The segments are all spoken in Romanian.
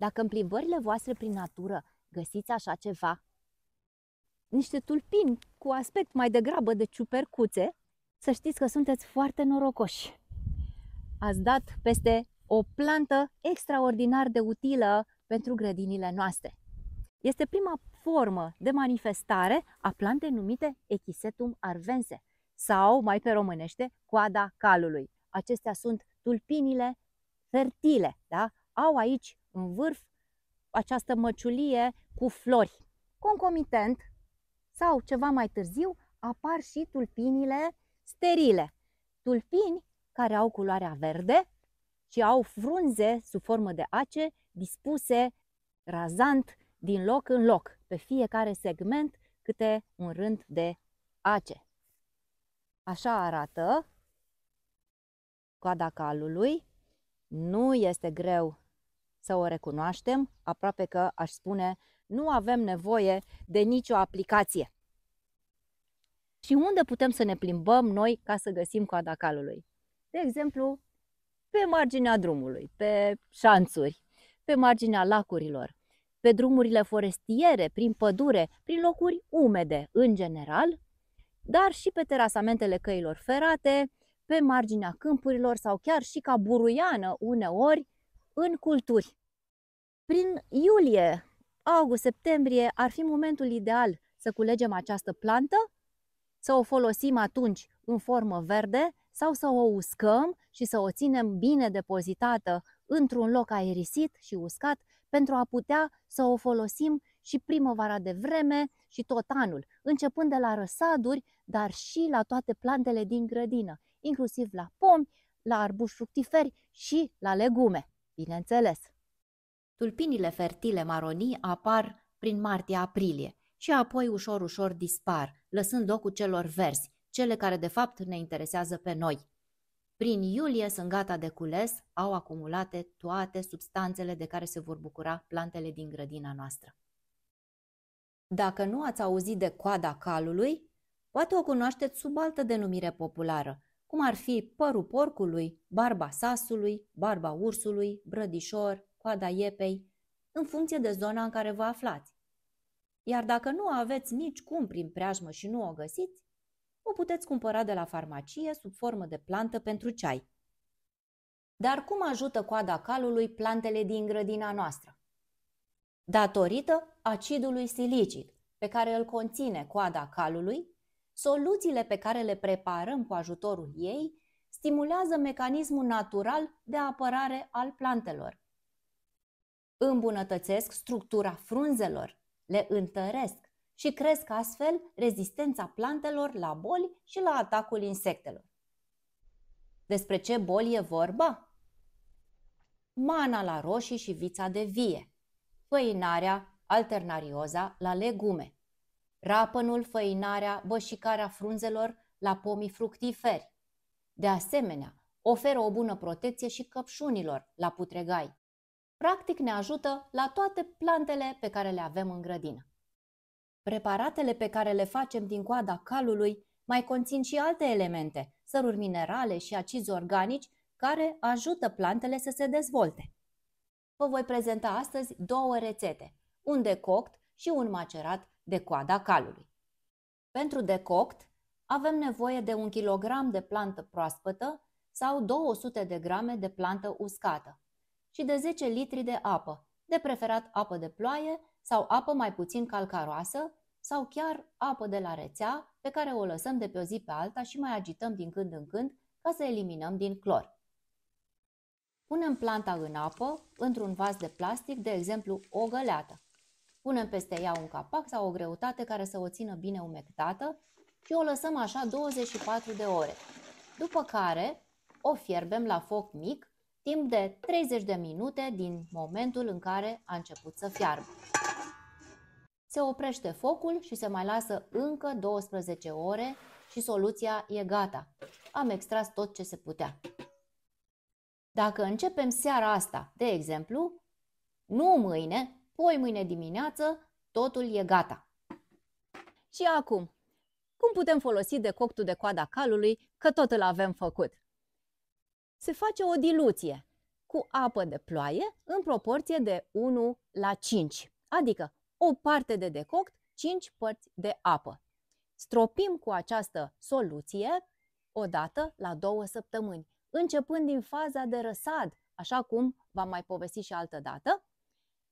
Dacă în plimbările voastre prin natură găsiți așa ceva, niște tulpini cu aspect mai degrabă de ciupercuțe, să știți că sunteți foarte norocoși. Ați dat peste o plantă extraordinar de utilă pentru grădinile noastre. Este prima formă de manifestare a plantei numite Echisetum arvense sau, mai pe românește, coada calului. Acestea sunt tulpinile fertile, da? Au aici în vârf această măciulie cu flori. Concomitent sau ceva mai târziu apar și tulpinile sterile. Tulpini care au culoarea verde și au frunze sub formă de ace dispuse razant din loc în loc, pe fiecare segment câte un rând de ace. Așa arată coada calului. Nu este greu să o recunoaștem, aproape că aș spune, nu avem nevoie de nicio aplicație. Și unde putem să ne plimbăm noi ca să găsim coada calului? De exemplu, pe marginea drumului, pe șanțuri, pe marginea lacurilor, pe drumurile forestiere, prin pădure, prin locuri umede în general, dar și pe terasamentele căilor ferate, pe marginea câmpurilor sau chiar și ca buruiană uneori în culturi. Prin iulie, august, septembrie ar fi momentul ideal să culegem această plantă, să o folosim atunci în formă verde sau să o uscăm și să o ținem bine depozitată într-un loc aerisit și uscat pentru a putea să o folosim și primăvara de vreme și tot anul, începând de la răsaduri, dar și la toate plantele din grădină, inclusiv la pomi, la arbuși fructiferi și la legume. Bineînțeles. Tulpinile fertile maronii apar prin martie-aprilie și apoi ușor-ușor dispar, lăsând locul celor verzi, cele care de fapt ne interesează pe noi. Prin iulie sunt gata de cules, au acumulate toate substanțele de care se vor bucura plantele din grădina noastră. Dacă nu ați auzit de coada calului, poate o cunoașteți sub altă denumire populară, cum ar fi părul porcului, barba sasului, barba ursului, brădișor, coada iepei, în funcție de zona în care vă aflați. Iar dacă nu aveți nici cum prin preajmă și nu o găsiți, o puteți cumpăra de la farmacie sub formă de plantă pentru ceai. Dar cum ajută coada calului plantele din grădina noastră? Datorită acidului silicic, pe care îl conține coada calului soluțiile pe care le preparăm cu ajutorul ei stimulează mecanismul natural de apărare al plantelor. Îmbunătățesc structura frunzelor, le întăresc și cresc astfel rezistența plantelor la boli și la atacul insectelor. Despre ce boli e vorba? Mana la roșii și vița de vie, făinarea, alternarioza la legume – rapănul, făinarea, bășicarea frunzelor la pomii fructiferi. De asemenea, oferă o bună protecție și căpșunilor la putregai. Practic ne ajută la toate plantele pe care le avem în grădină. Preparatele pe care le facem din coada calului mai conțin și alte elemente, săruri minerale și acizi organici, care ajută plantele să se dezvolte. Vă voi prezenta astăzi două rețete, un decoct și un macerat de coada calului. Pentru decoct avem nevoie de 1 kg de plantă proaspătă sau 200 de grame de plantă uscată și de 10 litri de apă, de preferat apă de ploaie sau apă mai puțin calcaroasă sau chiar apă de la rețea pe care o lăsăm de pe o zi pe alta și mai agităm din când în când ca să eliminăm din clor. Punem planta în apă, într-un vas de plastic, de exemplu o găleată punem peste ea un capac sau o greutate care să o țină bine umectată și o lăsăm așa 24 de ore. După care o fierbem la foc mic timp de 30 de minute din momentul în care a început să fiarbă. Se oprește focul și se mai lasă încă 12 ore și soluția e gata. Am extras tot ce se putea. Dacă începem seara asta, de exemplu, nu mâine, poi mâine dimineață totul e gata. Și acum, cum putem folosi decoctul de coada calului, că tot îl avem făcut? Se face o diluție cu apă de ploaie în proporție de 1 la 5, adică o parte de decoct, 5 părți de apă. Stropim cu această soluție o dată la două săptămâni, începând din faza de răsad, așa cum v-am mai povestit și altă dată,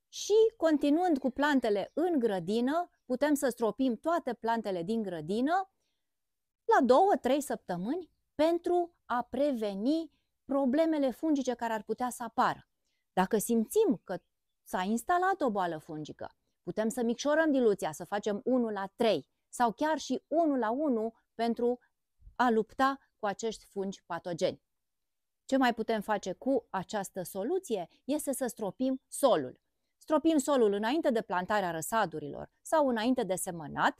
și continuând cu plantele în grădină, putem să stropim toate plantele din grădină la două, trei săptămâni pentru a preveni problemele fungice care ar putea să apară. Dacă simțim că s-a instalat o boală fungică, putem să micșorăm diluția, să facem 1 la 3 sau chiar și 1 la 1 pentru a lupta cu acești fungi patogeni. Ce mai putem face cu această soluție este să stropim solul stropim solul înainte de plantarea răsadurilor sau înainte de semănat,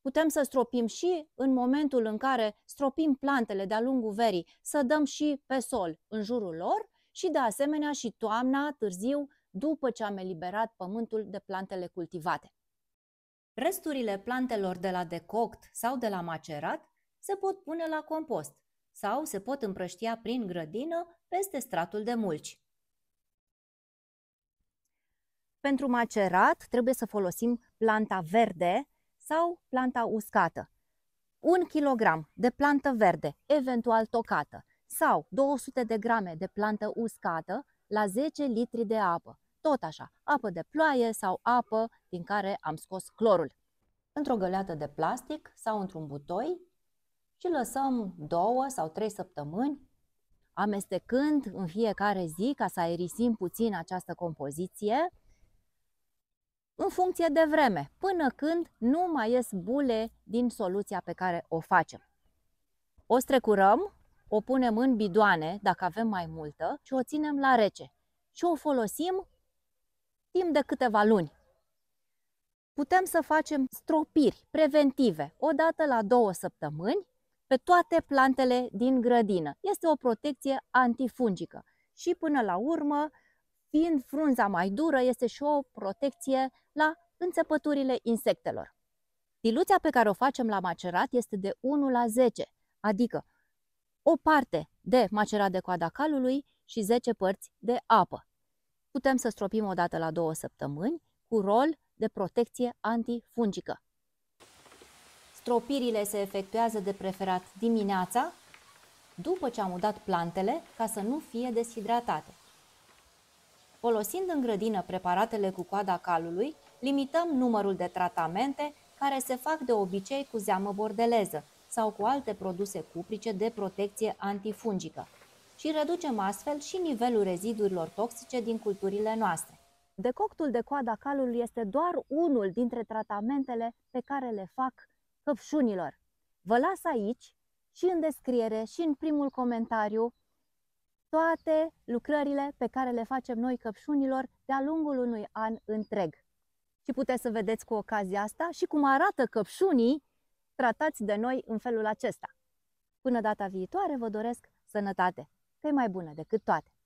putem să stropim și în momentul în care stropim plantele de-a lungul verii, să dăm și pe sol în jurul lor și de asemenea și toamna, târziu, după ce am eliberat pământul de plantele cultivate. Resturile plantelor de la decoct sau de la macerat se pot pune la compost sau se pot împrăștia prin grădină peste stratul de mulci. Pentru macerat trebuie să folosim planta verde sau planta uscată. Un kilogram de plantă verde, eventual tocată, sau 200 de grame de plantă uscată la 10 litri de apă. Tot așa, apă de ploaie sau apă din care am scos clorul. Într-o găleată de plastic sau într-un butoi și lăsăm 2 sau 3 săptămâni amestecând în fiecare zi ca să aerisim puțin această compoziție în funcție de vreme, până când nu mai ies bule din soluția pe care o facem. O strecurăm, o punem în bidoane, dacă avem mai multă, și o ținem la rece. Și o folosim timp de câteva luni. Putem să facem stropiri preventive, o dată la două săptămâni, pe toate plantele din grădină. Este o protecție antifungică și până la urmă Fiind frunza mai dură, este și o protecție la înțepăturile insectelor. Diluția pe care o facem la macerat este de 1 la 10, adică o parte de macerat de coada calului și 10 părți de apă. Putem să stropim o dată la două săptămâni cu rol de protecție antifungică. Stropirile se efectuează de preferat dimineața, după ce am udat plantele, ca să nu fie deshidratate. Folosind în grădină preparatele cu coada calului, limităm numărul de tratamente care se fac de obicei cu zeamă bordeleză sau cu alte produse cuprice de protecție antifungică și reducem astfel și nivelul rezidurilor toxice din culturile noastre. Decoctul de coada calului este doar unul dintre tratamentele pe care le fac căpșunilor. Vă las aici și în descriere și în primul comentariu toate lucrările pe care le facem noi căpșunilor de-a lungul unui an întreg. Și puteți să vedeți cu ocazia asta și cum arată căpșunii tratați de noi în felul acesta. Până data viitoare vă doresc sănătate, pe mai bună decât toate!